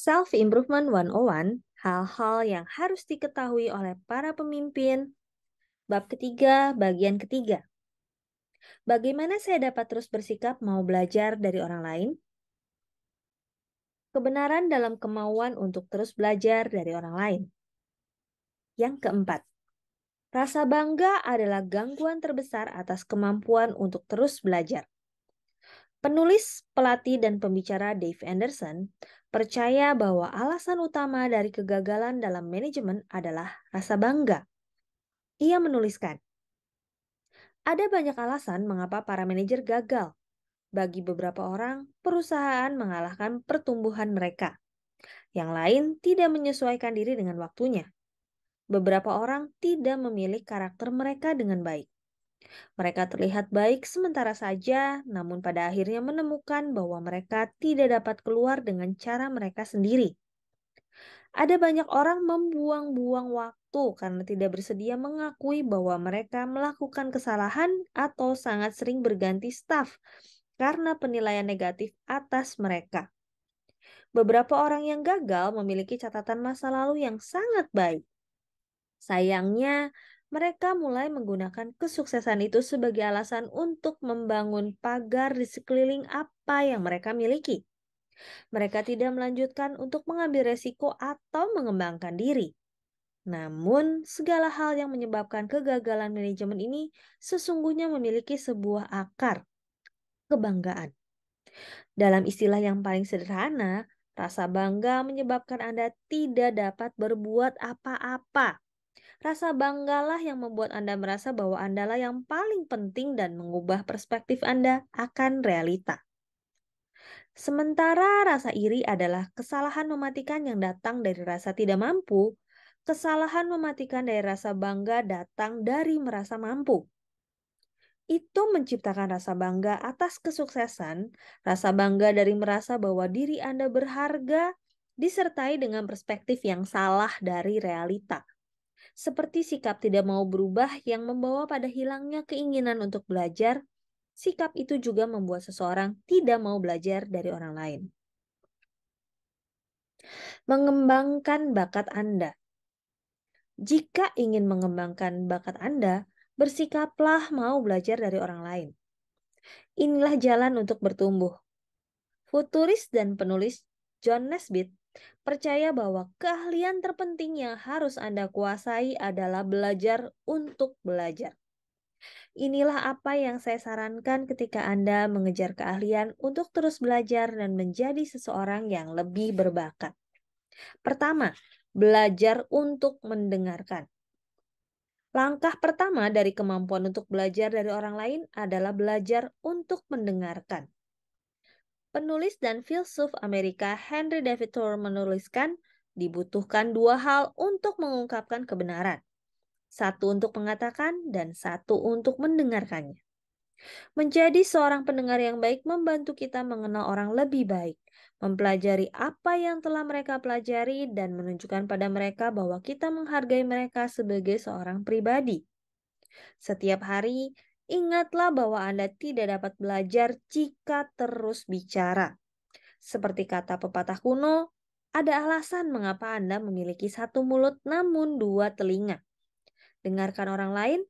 Self Improvement 101, hal-hal yang harus diketahui oleh para pemimpin. Bab ketiga, bagian ketiga. Bagaimana saya dapat terus bersikap mau belajar dari orang lain? Kebenaran dalam kemauan untuk terus belajar dari orang lain. Yang keempat, rasa bangga adalah gangguan terbesar atas kemampuan untuk terus belajar. Penulis, pelatih, dan pembicara Dave Anderson percaya bahwa alasan utama dari kegagalan dalam manajemen adalah rasa bangga. Ia menuliskan, ada banyak alasan mengapa para manajer gagal. Bagi beberapa orang, perusahaan mengalahkan pertumbuhan mereka. Yang lain tidak menyesuaikan diri dengan waktunya. Beberapa orang tidak memilih karakter mereka dengan baik. Mereka terlihat baik sementara saja, namun pada akhirnya menemukan bahwa mereka tidak dapat keluar dengan cara mereka sendiri. Ada banyak orang membuang-buang waktu karena tidak bersedia mengakui bahwa mereka melakukan kesalahan atau sangat sering berganti staf karena penilaian negatif atas mereka. Beberapa orang yang gagal memiliki catatan masa lalu yang sangat baik. Sayangnya, mereka mulai menggunakan kesuksesan itu sebagai alasan untuk membangun pagar di sekeliling apa yang mereka miliki. Mereka tidak melanjutkan untuk mengambil resiko atau mengembangkan diri. Namun, segala hal yang menyebabkan kegagalan manajemen ini sesungguhnya memiliki sebuah akar, kebanggaan. Dalam istilah yang paling sederhana, rasa bangga menyebabkan Anda tidak dapat berbuat apa-apa Rasa banggalah yang membuat Anda merasa bahwa Andalah yang paling penting dan mengubah perspektif Anda akan realita. Sementara rasa iri adalah kesalahan mematikan yang datang dari rasa tidak mampu, kesalahan mematikan dari rasa bangga datang dari merasa mampu. Itu menciptakan rasa bangga atas kesuksesan, rasa bangga dari merasa bahwa diri Anda berharga, disertai dengan perspektif yang salah dari realita seperti sikap tidak mau berubah yang membawa pada hilangnya keinginan untuk belajar, sikap itu juga membuat seseorang tidak mau belajar dari orang lain. Mengembangkan bakat Anda. Jika ingin mengembangkan bakat Anda, bersikaplah mau belajar dari orang lain. Inilah jalan untuk bertumbuh. Futuris dan penulis John Nesbitt Percaya bahwa keahlian terpenting yang harus Anda kuasai adalah belajar untuk belajar. Inilah apa yang saya sarankan ketika Anda mengejar keahlian untuk terus belajar dan menjadi seseorang yang lebih berbakat. Pertama, belajar untuk mendengarkan. Langkah pertama dari kemampuan untuk belajar dari orang lain adalah belajar untuk mendengarkan. Penulis dan filsuf Amerika Henry David Thoreau menuliskan, dibutuhkan dua hal untuk mengungkapkan kebenaran. Satu untuk mengatakan dan satu untuk mendengarkannya. Menjadi seorang pendengar yang baik membantu kita mengenal orang lebih baik, mempelajari apa yang telah mereka pelajari, dan menunjukkan pada mereka bahwa kita menghargai mereka sebagai seorang pribadi. Setiap hari, Ingatlah bahwa Anda tidak dapat belajar jika terus bicara. Seperti kata pepatah kuno, ada alasan mengapa Anda memiliki satu mulut namun dua telinga. Dengarkan orang lain,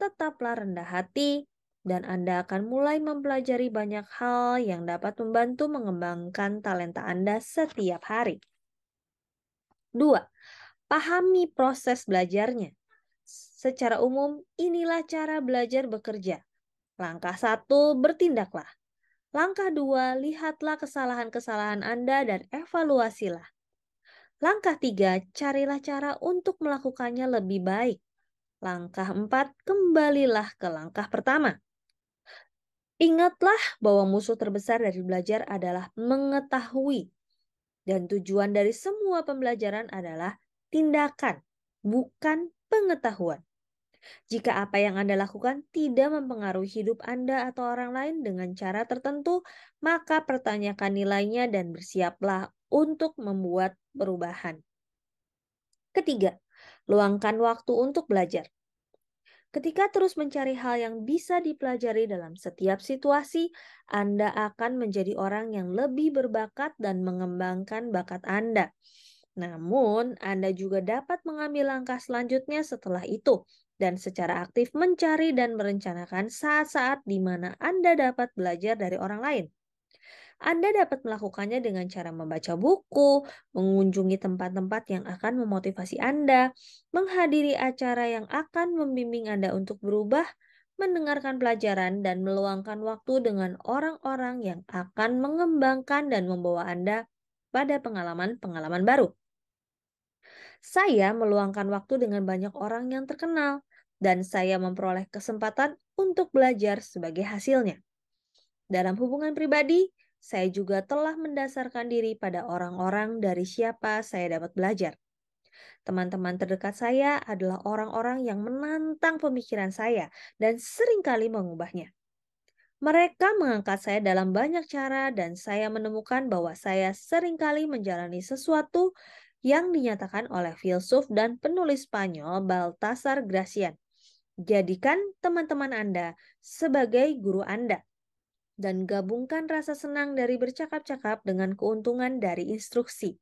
tetaplah rendah hati, dan Anda akan mulai mempelajari banyak hal yang dapat membantu mengembangkan talenta Anda setiap hari. 2. Pahami proses belajarnya. Secara umum, inilah cara belajar bekerja. Langkah satu, bertindaklah. Langkah dua, lihatlah kesalahan-kesalahan Anda dan evaluasilah. Langkah tiga, carilah cara untuk melakukannya lebih baik. Langkah empat, kembalilah ke langkah pertama. Ingatlah bahwa musuh terbesar dari belajar adalah mengetahui. Dan tujuan dari semua pembelajaran adalah tindakan, bukan pengetahuan. Jika apa yang Anda lakukan tidak mempengaruhi hidup Anda atau orang lain dengan cara tertentu, maka pertanyakan nilainya dan bersiaplah untuk membuat perubahan. Ketiga, luangkan waktu untuk belajar. Ketika terus mencari hal yang bisa dipelajari dalam setiap situasi, Anda akan menjadi orang yang lebih berbakat dan mengembangkan bakat Anda. Namun, Anda juga dapat mengambil langkah selanjutnya setelah itu dan secara aktif mencari dan merencanakan saat-saat di mana Anda dapat belajar dari orang lain. Anda dapat melakukannya dengan cara membaca buku, mengunjungi tempat-tempat yang akan memotivasi Anda, menghadiri acara yang akan membimbing Anda untuk berubah, mendengarkan pelajaran, dan meluangkan waktu dengan orang-orang yang akan mengembangkan dan membawa Anda pada pengalaman-pengalaman baru. Saya meluangkan waktu dengan banyak orang yang terkenal, dan saya memperoleh kesempatan untuk belajar sebagai hasilnya. Dalam hubungan pribadi, saya juga telah mendasarkan diri pada orang-orang dari siapa saya dapat belajar. Teman-teman terdekat saya adalah orang-orang yang menantang pemikiran saya dan seringkali mengubahnya. Mereka mengangkat saya dalam banyak cara dan saya menemukan bahwa saya seringkali menjalani sesuatu yang dinyatakan oleh filsuf dan penulis Spanyol Baltasar Gracian. Jadikan teman-teman Anda sebagai guru Anda dan gabungkan rasa senang dari bercakap-cakap dengan keuntungan dari instruksi.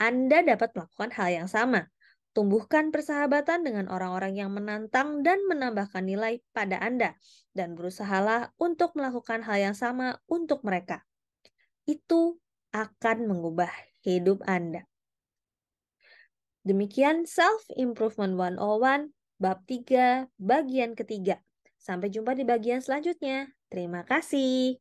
Anda dapat melakukan hal yang sama. Tumbuhkan persahabatan dengan orang-orang yang menantang dan menambahkan nilai pada Anda, dan berusahalah untuk melakukan hal yang sama untuk mereka. Itu akan mengubah hidup Anda. Demikian Self Improvement 101 bab 3 bagian ketiga. Sampai jumpa di bagian selanjutnya. Terima kasih.